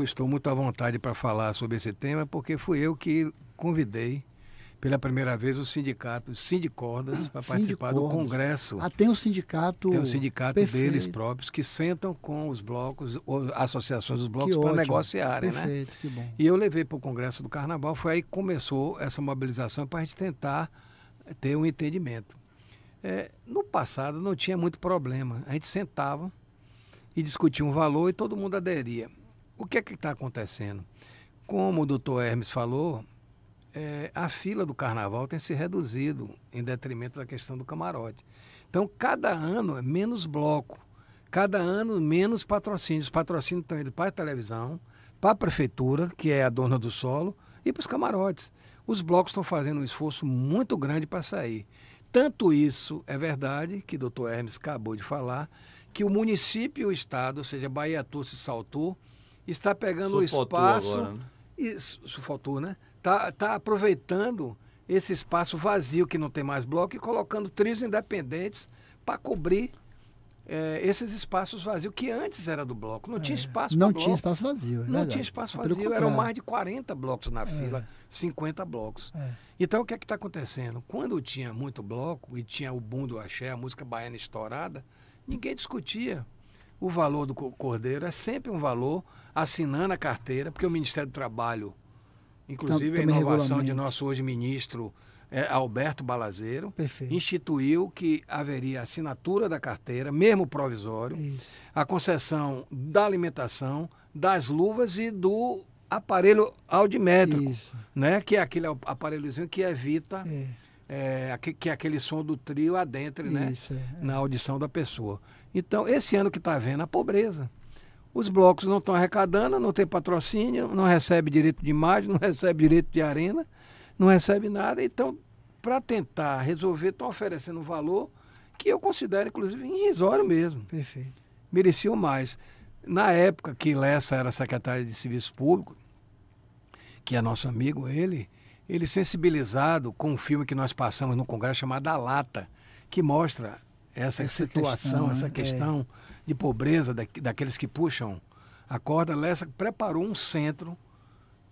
eu estou muito à vontade para falar sobre esse tema, porque fui eu que convidei pela primeira vez o sindicato Sindicordas para participar do congresso. Ah, tem o um sindicato. Tem um sindicato perfeito. deles próprios que sentam com os blocos, associações dos blocos para negociarem, né? perfeito, né? Que bom. E eu levei para o congresso do Carnaval, foi aí que começou essa mobilização para a gente tentar ter um entendimento. É, no passado não tinha muito problema, a gente sentava e discutia um valor e todo mundo aderia. O que é que está acontecendo? Como o doutor Hermes falou, é, a fila do carnaval tem se reduzido em detrimento da questão do camarote. Então, cada ano é menos bloco, cada ano menos patrocínios. Os patrocínios estão indo para a televisão, para a prefeitura, que é a dona do solo, e para os camarotes. Os blocos estão fazendo um esforço muito grande para sair. Tanto isso é verdade, que o doutor Hermes acabou de falar, que o município e o estado, ou seja, Bahia Torce se Saltou, está pegando o espaço. isso né? sufotou, né? Está tá aproveitando esse espaço vazio que não tem mais bloco e colocando trios independentes para cobrir é, esses espaços vazios que antes era do bloco. Não é, tinha espaço Não tinha bloco. espaço vazio. É não tinha espaço vazio. Eram mais de 40 blocos na é. fila, 50 blocos. É. Então, o que é que está acontecendo? Quando tinha muito bloco e tinha o boom do axé, a música baiana estourada, ninguém discutia o valor do cordeiro é sempre um valor assinando a carteira, porque o Ministério do Trabalho, inclusive a inovação de nosso hoje ministro é, Alberto Balazeiro, Perfeito. instituiu que haveria assinatura da carteira, mesmo provisório, Isso. a concessão da alimentação, das luvas e do aparelho audimétrico, Isso. né? que é aquele aparelhozinho que evita... É é, que, que, é aquele som do trio adentre né, Isso, é. na audição da pessoa. Então, esse ano que está vendo a pobreza. Os blocos não estão arrecadando, não tem patrocínio, não recebe direito de imagem, não recebe direito de arena, não recebe nada. Então, para tentar resolver, estão tá oferecendo um valor que eu considero, inclusive, irrisório mesmo. Perfeito. Mereciam mais. Na época que Lessa era secretário de Serviço Público, que é nosso amigo, ele, ele sensibilizado com um filme que nós passamos no Congresso chamado A Lata, que mostra essa, essa situação, questão, essa né? questão é. de pobreza da, daqueles que puxam a corda. Lessa preparou um centro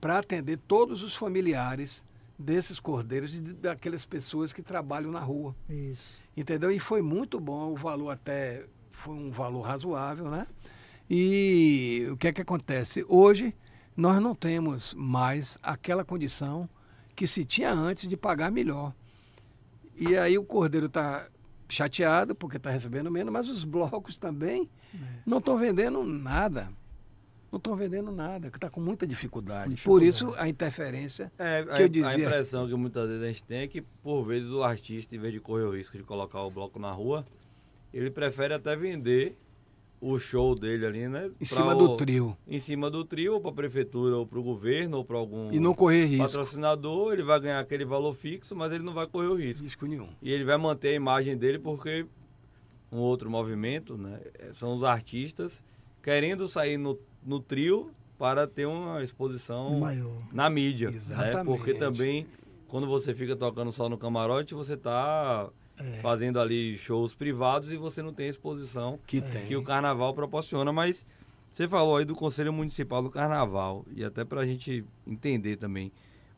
para atender todos os familiares desses cordeiros e daquelas pessoas que trabalham na rua. Isso. Entendeu? E foi muito bom, o valor até foi um valor razoável, né? E o que é que acontece? Hoje nós não temos mais aquela condição que se tinha antes de pagar melhor. E aí o Cordeiro está chateado porque está recebendo menos, mas os blocos também é. não estão vendendo nada. Não estão vendendo nada, que está com muita dificuldade. por isso a interferência é, que a, eu dizia. A impressão que muitas vezes a gente tem é que, por vezes, o artista, em vez de correr o risco de colocar o bloco na rua, ele prefere até vender o show dele ali, né? Em cima o, do trio. Em cima do trio, ou para a prefeitura, ou para o governo, ou para algum e não correr risco. patrocinador, ele vai ganhar aquele valor fixo, mas ele não vai correr o risco. Risco nenhum. E ele vai manter a imagem dele porque um outro movimento, né? É, são os artistas querendo sair no, no trio para ter uma exposição Maior. na mídia. Exatamente. Né? Porque também, quando você fica tocando só no camarote, você está é. fazendo ali shows privados e você não tem a exposição que, tem. que o carnaval proporciona. Mas você falou aí do Conselho Municipal do Carnaval, e até para a gente entender também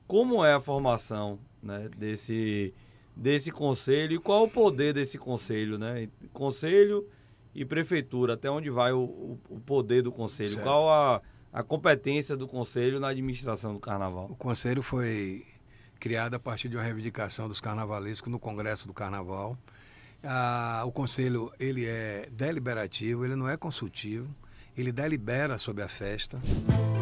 como é a formação né, desse, desse conselho e qual o poder desse conselho, né? Conselho e prefeitura, até onde vai o, o, o poder do conselho? Certo. Qual a, a competência do conselho na administração do carnaval? O conselho foi criada a partir de uma reivindicação dos carnavalescos no Congresso do Carnaval. Ah, o conselho ele é deliberativo, ele não é consultivo, ele delibera sobre a festa.